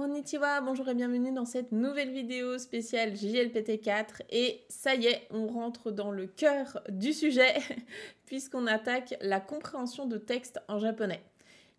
Konnichiwa, bonjour et bienvenue dans cette nouvelle vidéo spéciale JLPT4 et ça y est, on rentre dans le cœur du sujet puisqu'on attaque la compréhension de texte en japonais.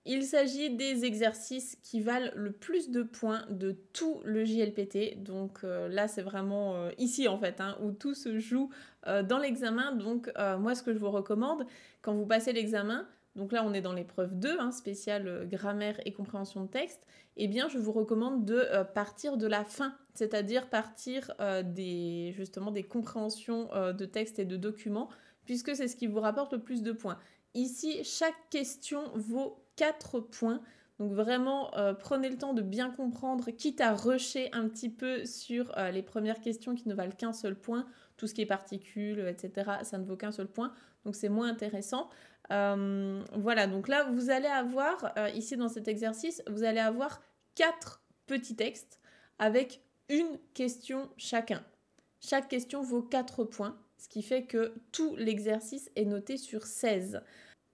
Il s'agit des exercices qui valent le plus de points de tout le JLPT. Donc euh, là, c'est vraiment euh, ici en fait, hein, où tout se joue euh, dans l'examen. Donc moi, ce que je vous recommande, quand vous passez l'examen, donc là on est dans l'épreuve 2, hein, spéciale euh, grammaire et compréhension de texte, eh bien je vous recommande de euh, partir de la fin, c'est-à-dire partir euh, des, justement des compréhensions de texte et de documents, puisque c'est ce qui vous rapporte le plus de points. Ici, chaque question vaut 4 points. Donc vraiment, prenez le temps de bien comprendre, quitte à rusher un petit peu sur les premières questions qui ne valent qu'un seul point, tout ce qui est particules, etc., ça ne vaut qu'un seul point donc c'est moins intéressant. Euh, voilà, donc là, vous allez avoir, euh, ici dans cet exercice, vous allez avoir quatre petits textes avec une question chacun. Chaque question vaut 4 points, ce qui fait que tout l'exercice est noté sur 16.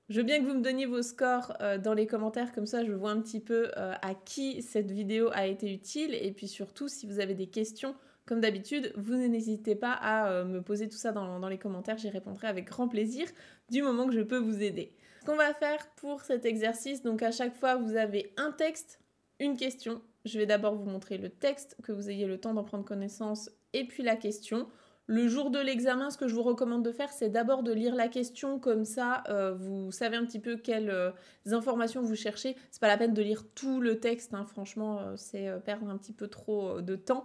Je veux bien que vous me donniez vos scores euh, dans les commentaires, comme ça je vois un petit peu à qui cette vidéo a été utile, et puis surtout si vous avez des questions comme d'habitude, vous n'hésitez pas à euh, me poser tout ça dans, les commentaires, j'y répondrai avec grand plaisir du moment que je peux vous aider. Ce qu'on va faire pour cet exercice, donc à chaque fois vous avez un texte, une question. Je vais d'abord vous montrer le texte, que vous ayez le temps d'en prendre connaissance, et puis la question. Le jour de l'examen, ce que je vous recommande de faire, c'est d'abord de lire la question, comme ça euh, vous savez un petit peu quelles euh, informations vous cherchez. C'est pas la peine de lire tout le texte, hein. franchement, euh, c'est perdre un petit peu trop de temps.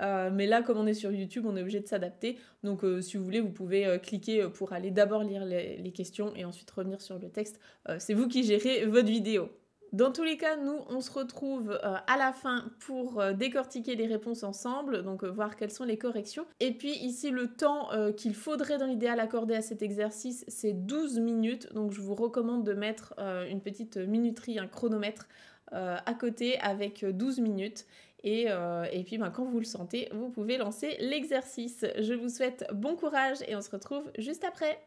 mais là, comme on est sur YouTube, on est obligé de s'adapter. Donc, si vous voulez, vous pouvez cliquer pour aller d'abord lire les, questions et ensuite revenir sur le texte. c'est vous qui gérez votre vidéo. Dans tous les cas, nous, on se retrouve euh, à la fin pour euh, décortiquer les réponses ensemble, donc euh, voir quelles sont les corrections. Et puis ici, le temps qu'il faudrait dans l'idéal accorder à cet exercice, c'est 12 minutes. Donc je vous recommande de mettre une petite minuterie, un chronomètre à côté avec 12 minutes. Et, puis ben, quand vous le sentez, vous pouvez lancer l'exercice. Je vous souhaite bon courage et on se retrouve juste après.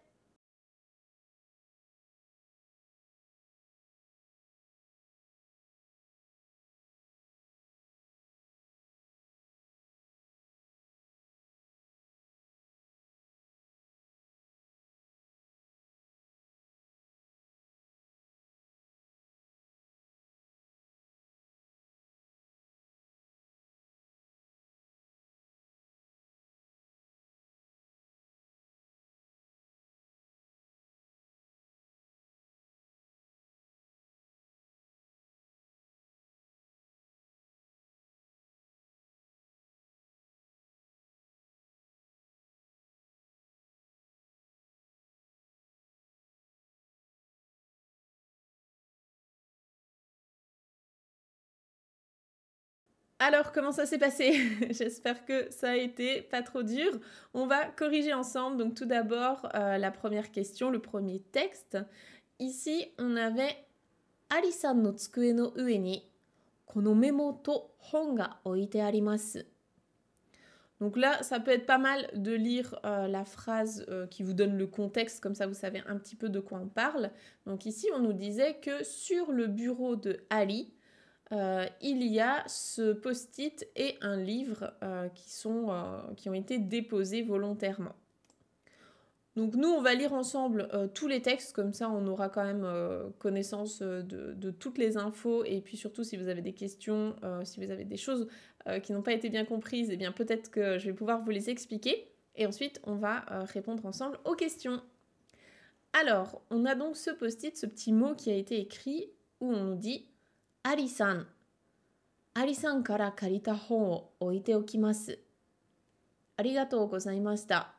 Alors, comment ça s'est passé J'espère que ça a été pas trop dur. On va corriger ensemble. Donc, tout d'abord, euh, la première question, le premier texte. Ici, on avait ari no tsukue no oite arimasu. Donc là, ça peut être pas mal de lire euh, la phrase euh, qui vous donne le contexte, comme ça vous savez un petit peu de quoi on parle. Donc ici, on nous disait que sur le bureau de Ali, euh, il y a ce post-it et un livre euh, qui, sont, euh, qui, ont été déposés volontairement. Donc nous, on va lire ensemble tous les textes, comme ça on aura quand même connaissance de, toutes les infos, et puis surtout si vous avez des questions, si vous avez des choses qui n'ont pas été bien comprises, et eh bien peut-être que je vais pouvoir vous les expliquer, et ensuite on va répondre ensemble aux questions. Alors, on a donc ce post-it, ce petit mot qui a été écrit, où on nous dit アリさん。アリさんから借りた本を置いておきます。ありがとうございました。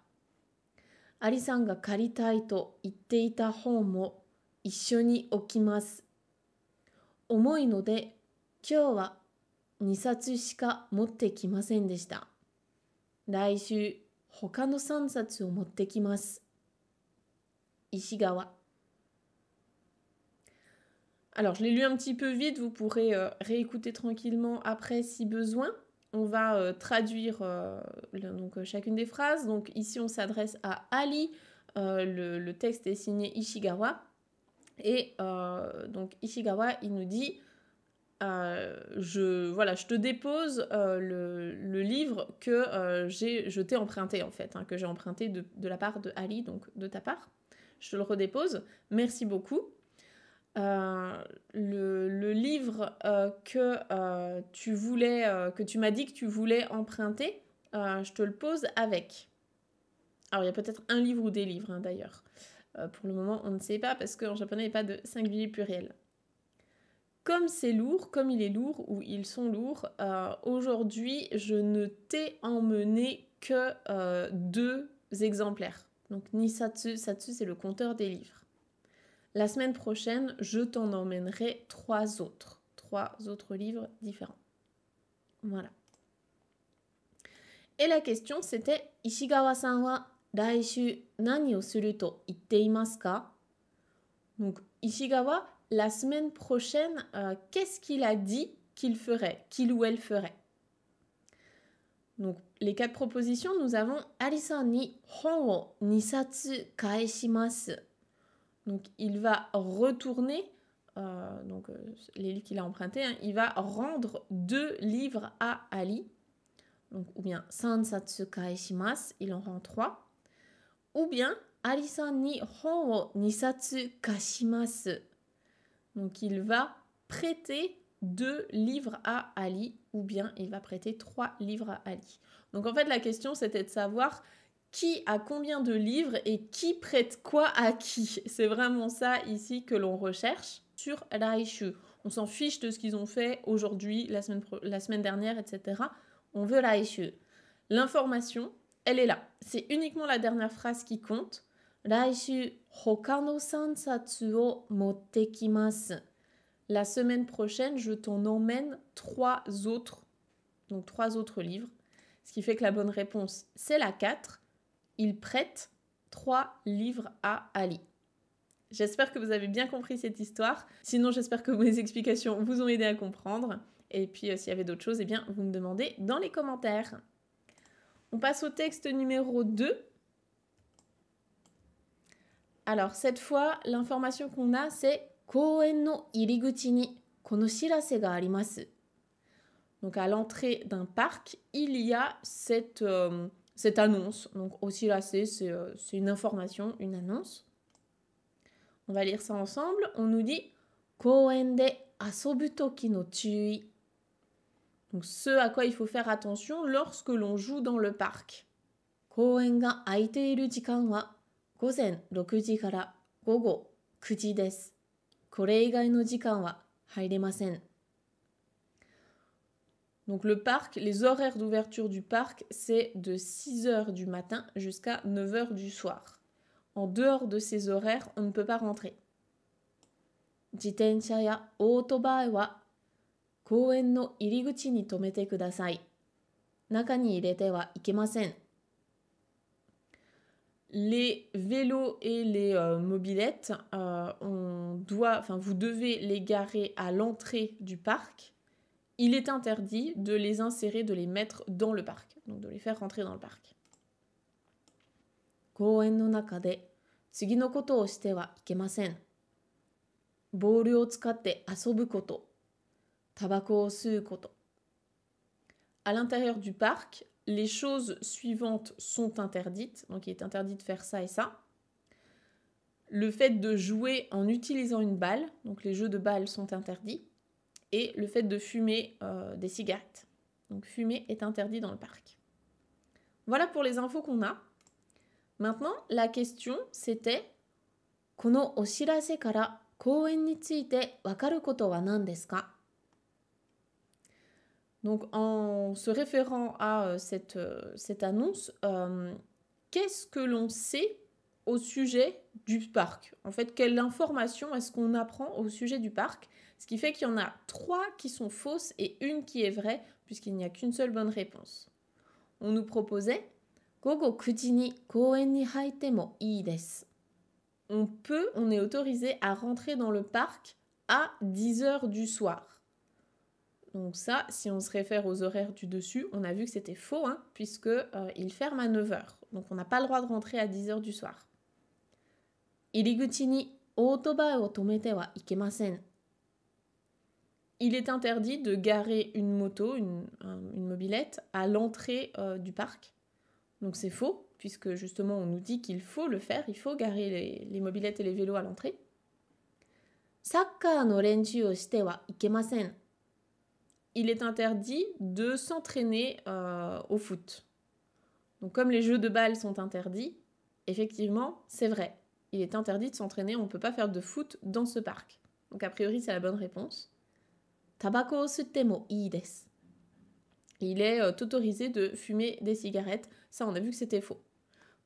アリさんが借りたいと言っていた本も一緒に置きます。重いので今日は2冊しか持ってきませんでした。来週他の3冊を持ってきます。石川 Alors, je l'ai lu un petit peu vite, vous pourrez euh, réécouter tranquillement après si besoin. On va euh, traduire euh, donc, chacune des phrases. Donc, ici, on s'adresse à Ali. Le, texte est signé Ishigawa. Et donc, Ishigawa, il nous dit je voilà, je te dépose le, livre que j'ai, je emprunté en fait, hein, que j'ai emprunté de, de, la part de Ali, donc de ta part. Je te le redépose. Merci beaucoup. Euh, le, livre euh, que, euh, tu voulais, que tu m'as dit que tu voulais emprunter, je te le pose avec. Alors, il y a peut-être un livre ou des livres hein, d'ailleurs. pour le moment, on ne sait pas parce qu'en japonais, il n'y a pas de singulier pluriel. Comme c'est lourd, comme il est lourd ou ils sont lourds, aujourd'hui, je ne t'ai emmené que deux exemplaires. Donc, ni Nisatsu, Satsu, c'est le compteur des livres. La semaine prochaine, je t'en emmènerai trois autres, trois autres livres différents. Voilà. Et la question c'était Ishigawa-san wa nani o suru to ka Donc Ishigawa, la semaine prochaine, euh, qu'est-ce qu'il a dit qu'il ferait, qu'il ou elle ferait donc, les quatre propositions, nous avons Arisa ni hon wo nisatsu kaeshimasu. Donc il va retourner, euh, donc les euh, livres qu'il a empruntés, hein, il va rendre deux livres à Ali. Donc, ou bien Satsu Kaeshimas, il en rend trois. Ou bien Ali san ni hon ni satsu Donc il va prêter deux livres à Ali ou bien il va prêter trois livres à Ali. Donc en fait la question c'était de savoir qui a combien de livres et qui prête quoi à qui. C'est vraiment ça ici que l'on recherche sur l'Aishu. On s'en fiche de ce qu'ils ont fait aujourd'hui, la semaine, la semaine dernière, etc. On veut l'Aishu. L'information, elle est là. C'est uniquement la dernière phrase qui compte. L'Aishu Hokano Sansatsuo motekimasu. La semaine prochaine, je t'en emmène trois autres, donc trois autres livres. Ce qui fait que la bonne réponse, c'est la 4 il prête trois livres à Ali. J'espère que vous avez bien compris cette histoire. Sinon, j'espère que mes explications vous ont aidé à comprendre. Et puis, euh, s'il y avait d'autres choses, eh bien, vous me demandez dans les commentaires. On passe au texte numéro 2. Alors, cette fois, l'information qu'on a, c'est no iriguchi Donc, à l'entrée d'un parc, il y a cette, euh, cette annonce. Donc aussi là euh, c'est une information, une annonce. On va lire ça ensemble. On nous dit Koen de toki no chui. Donc ce à quoi il faut faire attention lorsque l'on joue dans le parc. Koen ga aite iru jikan wa gozen 6 gogo 9 hairemasen. Donc le parc, les horaires d'ouverture du parc, c'est de 6h du matin jusqu'à 9h du soir. En dehors de ces horaires, on ne peut pas rentrer. Les vélos et les euh, mobilettes, euh, on doit, vous devez les garer à l'entrée du parc il est interdit de les insérer, de les mettre dans le parc, donc de les faire rentrer dans le parc. À l'intérieur du parc, les choses suivantes sont interdites. Donc il est interdit de faire ça et ça. Le fait de jouer en utilisant une balle, donc les jeux de balle sont interdits et le fait de fumer euh, des cigarettes. Donc fumer est interdit dans le parc. Voilà pour les infos qu'on a. Maintenant, la question c'était Donc en se référant à euh, cette, euh, cette annonce, qu'est-ce que l'on sait au sujet du parc. En fait, quelle information est-ce qu'on apprend au sujet du parc Ce qui fait qu'il y en a trois qui sont fausses et une qui est vraie, puisqu'il n'y a qu'une seule bonne réponse. On nous proposait On peut, on est autorisé à rentrer dans le parc à 10 h du soir. Donc ça, si on se réfère aux horaires du dessus, on a vu que c'était faux, hein, puisque euh, ferme à 9h. Donc on n'a pas le droit de rentrer à 10h du soir. Il est interdit de garer une moto, une, mobilette, à l'entrée euh, du parc. Donc c'est faux, puisque justement on nous dit qu'il faut le faire, il faut garer les, mobilettes et les vélos à l'entrée. Il est interdit de s'entraîner euh, au foot. Donc comme les jeux de balles sont interdits, effectivement, c'est vrai il est interdit de s'entraîner, on ne peut pas faire de foot dans ce parc. Donc a priori, c'est la bonne réponse. Tabaco sutemo ides. Il est euh, autorisé de fumer des cigarettes. Ça, on a vu que c'était faux.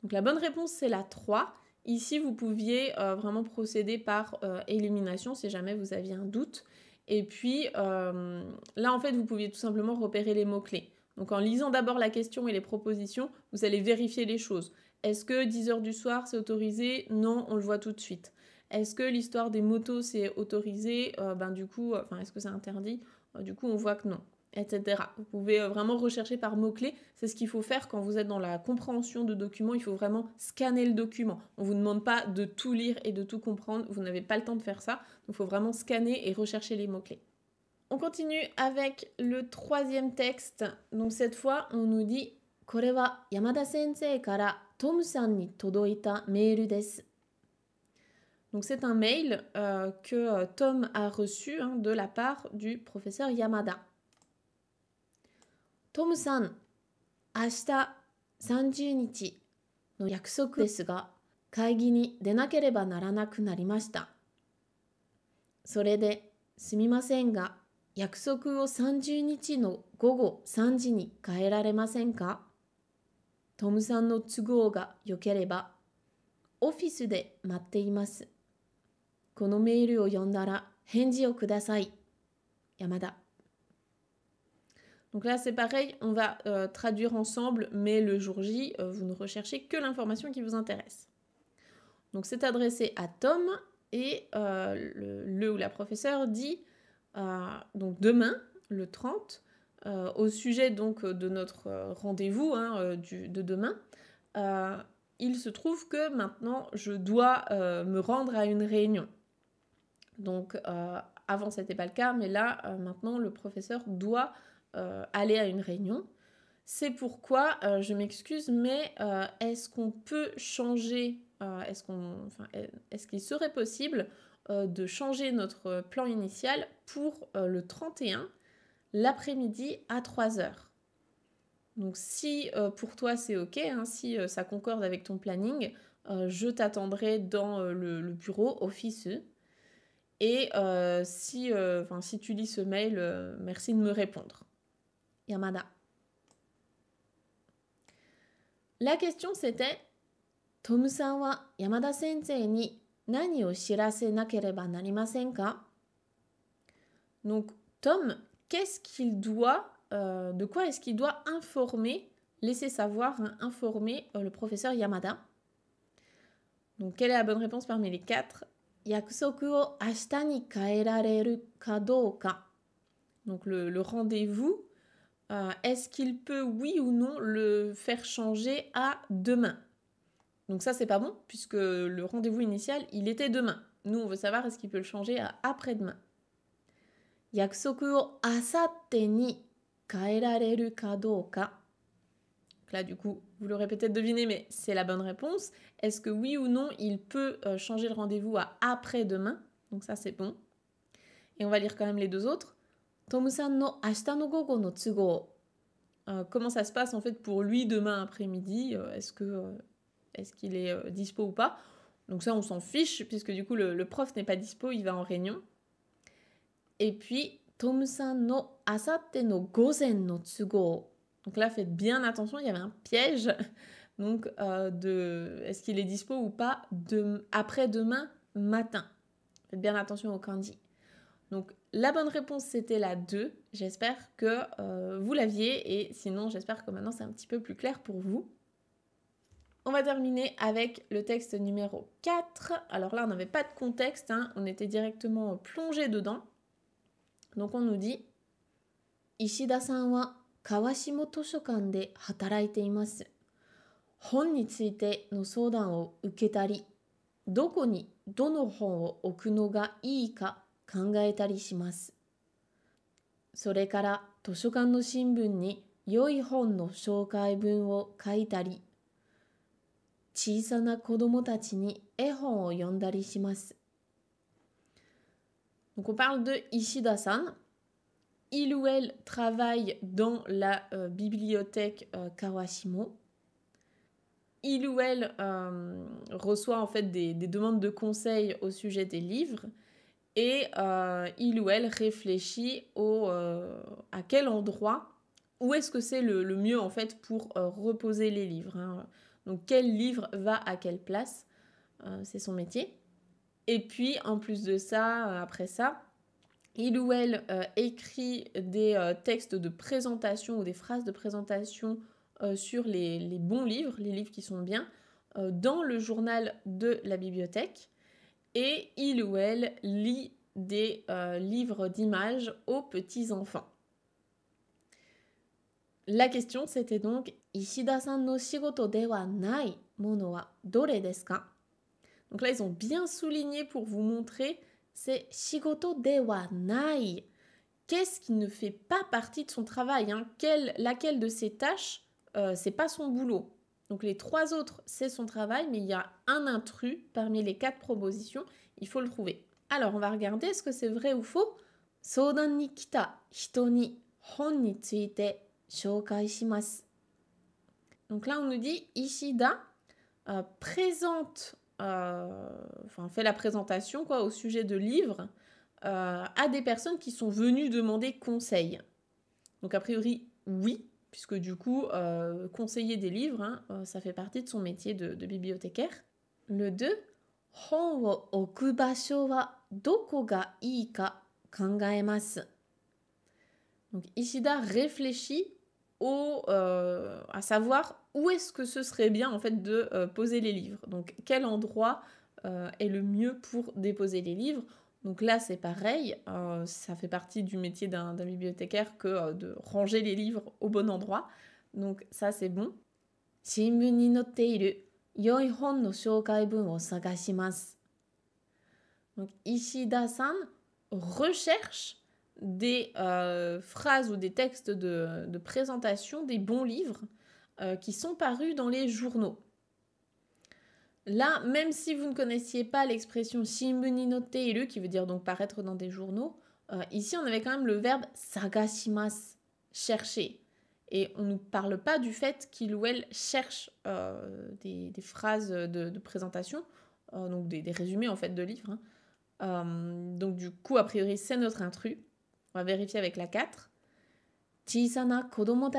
Donc la bonne réponse, c'est la 3. Ici, vous pouviez euh, vraiment procéder par euh, élimination si jamais vous aviez un doute. Et puis, là, en fait, vous pouviez tout simplement repérer les mots-clés. Donc en lisant d'abord la question et les propositions, vous allez vérifier les choses. Est-ce que 10h du soir, c'est autorisé Non, on le voit tout de suite. Est-ce que l'histoire des motos, c'est autorisé euh, Ben du coup, enfin, est-ce que c'est interdit euh, Du coup, on voit que non, etc. Vous pouvez euh, vraiment rechercher par mots-clés. C'est ce qu'il faut faire quand vous êtes dans la compréhension de documents. Il faut vraiment scanner le document. On ne vous demande pas de tout lire et de tout comprendre. Vous n'avez pas le temps de faire ça. Donc, il faut vraiment scanner et rechercher les mots-clés. On continue avec le troisième texte. Donc cette fois, on nous dit これは山田先生からトムさんに届いたメールです。Donc c'est un mail euh, que Tom a reçu hein, de la part du professeur Yamada. Tom さん、明日30日の約束ですが、会議に出なければならなくなりました。それですみませんが、約束を30日の午後3時に変えられませんか Donc là, c'est pareil, on va euh, traduire ensemble, mais le jour J, euh, vous ne recherchez que l'information qui vous intéresse. Donc c'est adressé à Tom et euh, le, le, ou la professeure dit donc demain, le 30, euh, au sujet donc euh, de notre euh, rendez-vous hein, de demain, il se trouve que maintenant je dois me rendre à une réunion. Donc avant ce n'était pas le cas, mais là maintenant le professeur doit aller à une réunion. C'est pourquoi je m'excuse, mais est-ce qu'on peut changer, est-ce qu'il serait possible de changer notre plan initial pour le 31 l'après-midi à 3 heures. Donc si euh, pour toi c'est ok, hein, si euh, ça concorde avec ton planning, euh, je t'attendrai dans le, bureau office. Et si, si tu lis ce mail, merci de me répondre. Yamada. La question c'était Tom-san wa Yamada sensei ni nani o shirase nakereba narimasen ka Donc Tom, qu'est-ce qu'il doit, euh, de quoi est-ce qu'il doit informer, laisser savoir, hein, informer euh, le professeur Yamada Donc, quelle est la bonne réponse parmi les quatre Yakusoku o ni Donc, le, rendez-vous, euh, est-ce qu'il peut, oui ou non, le faire changer à demain Donc, ça, c'est pas bon, puisque le rendez-vous initial, il était demain. Nous, on veut savoir est-ce qu'il peut le changer à après-demain. Donc Là, du coup, vous l'aurez peut-être deviné, mais c'est la bonne réponse. Est-ce que oui ou non, il peut euh, changer le rendez-vous à après-demain Donc ça, c'est bon. Et on va lire quand même les deux autres. tomu no ashita no gogo no tsugo. Euh, comment ça se passe en fait pour lui demain après-midi euh, Est-ce que est-ce qu'il est dispo ou pas Donc ça, on s'en fiche puisque du coup le prof n'est pas dispo, il va en réunion. Et puis, Tomusan no asate no gozen no tsugo. Donc là, faites bien attention, il y avait un piège. Donc, euh, de est-ce qu'il est dispo ou pas de, après-demain matin Faites bien attention au candy. Donc, la bonne réponse, c'était la 2. J'espère que euh, vous l'aviez. Et sinon, j'espère que maintenant, c'est un petit peu plus clair pour vous. On va terminer avec le texte numéro 4. Alors là, on n'avait pas de contexte, hein. on était directement plongé dedans. Donc on nous dit 石田さんは川下図書館で働いています。本についての相談を受けたり、どこにどの本を置くのがいいか考えたりします。それから図書館の新聞に良い本の紹介文を書いたり、小さな子供たちに絵本を読んだりします。Donc on parle de Ishida-san. Il ou elle travaille dans la euh, bibliothèque euh, Kawashimo. Il ou elle euh, reçoit en fait des, demandes de conseils au sujet des livres et il ou elle réfléchit à quel endroit, où est-ce que c'est le, mieux en fait pour reposer les livres. Hein. Donc quel livre va à quelle place, c'est son métier. Et puis, en plus de ça, euh, après ça, il ou elle euh, écrit des euh, textes de présentation ou des phrases de présentation sur les, bons livres, les livres qui sont bien, dans le journal de la bibliothèque. Et il ou elle lit des livres d'images aux petits-enfants. La question c'était donc Ishida-san no shigoto dewa nai mono wa dore desu donc là, ils ont bien souligné pour vous montrer, c'est shigoto wa nai. Qu'est-ce qui ne fait pas partie de son travail hein? Laquelle de ses tâches, euh, c'est pas son boulot donc les trois autres, c'est son travail, mais il y a un intrus parmi les quatre propositions, il faut le trouver. Alors on va regarder est-ce que c'est vrai ou faux. Sodan hon shimasu. Donc là on nous dit Ishida euh, présente euh, enfin fait la présentation quoi, au sujet de livres euh, à des personnes qui sont venues demander conseil. Donc a priori, oui, puisque du coup, euh, conseiller des livres, hein, ça fait partie de son métier de, bibliothécaire. Le 2, Donc Ishida réfléchit au, à savoir où est-ce que ce serait bien en fait de euh, poser les livres. Donc quel endroit euh, est le mieux pour déposer les livres. Donc là c'est pareil, euh, ça fait partie du métier d'un bibliothécaire que de ranger les livres au bon endroit. Donc ça c'est bon. Donc Ishida-san recherche des phrases ou des textes de présentation des bons livres euh, qui sont parus dans les journaux. Là, même si vous ne connaissiez pas l'expression qui veut dire donc paraître dans des journaux, euh, ici on avait quand même le verbe sagashimas, chercher. Et on ne nous parle pas du fait qu'il ou elle cherche euh, des, phrases de, présentation, donc des, résumés en fait de livres. Hein. donc du coup, a priori, c'est notre intrus. On va vérifier avec la 4. Chisana kodomo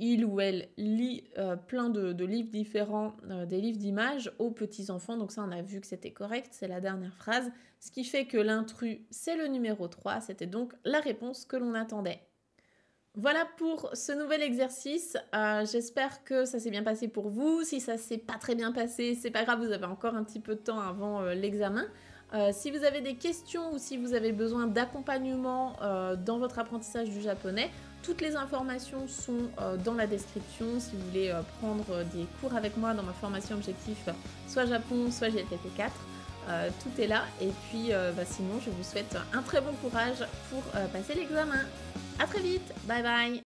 il ou elle lit euh, plein de, livres différents, euh, des livres d'images aux petits-enfants. Donc ça, on a vu que c'était correct, c'est la dernière phrase. Ce qui fait que l'intrus, c'est le numéro 3. C'était donc la réponse que l'on attendait. Voilà pour ce nouvel exercice. Euh, j'espère que ça s'est bien passé pour vous. Si ça s'est pas très bien passé, c'est pas grave, vous avez encore un petit peu de temps avant l'examen. Euh, si vous avez des questions ou si vous avez besoin d'accompagnement euh, dans votre apprentissage du japonais, toutes les informations sont euh, dans la description. Si vous voulez prendre des cours avec moi dans ma formation objectif, soit Japon, soit jlpt 4 tout est là. Et puis bah, sinon, je vous souhaite un très bon courage pour passer l'examen. A très vite, bye bye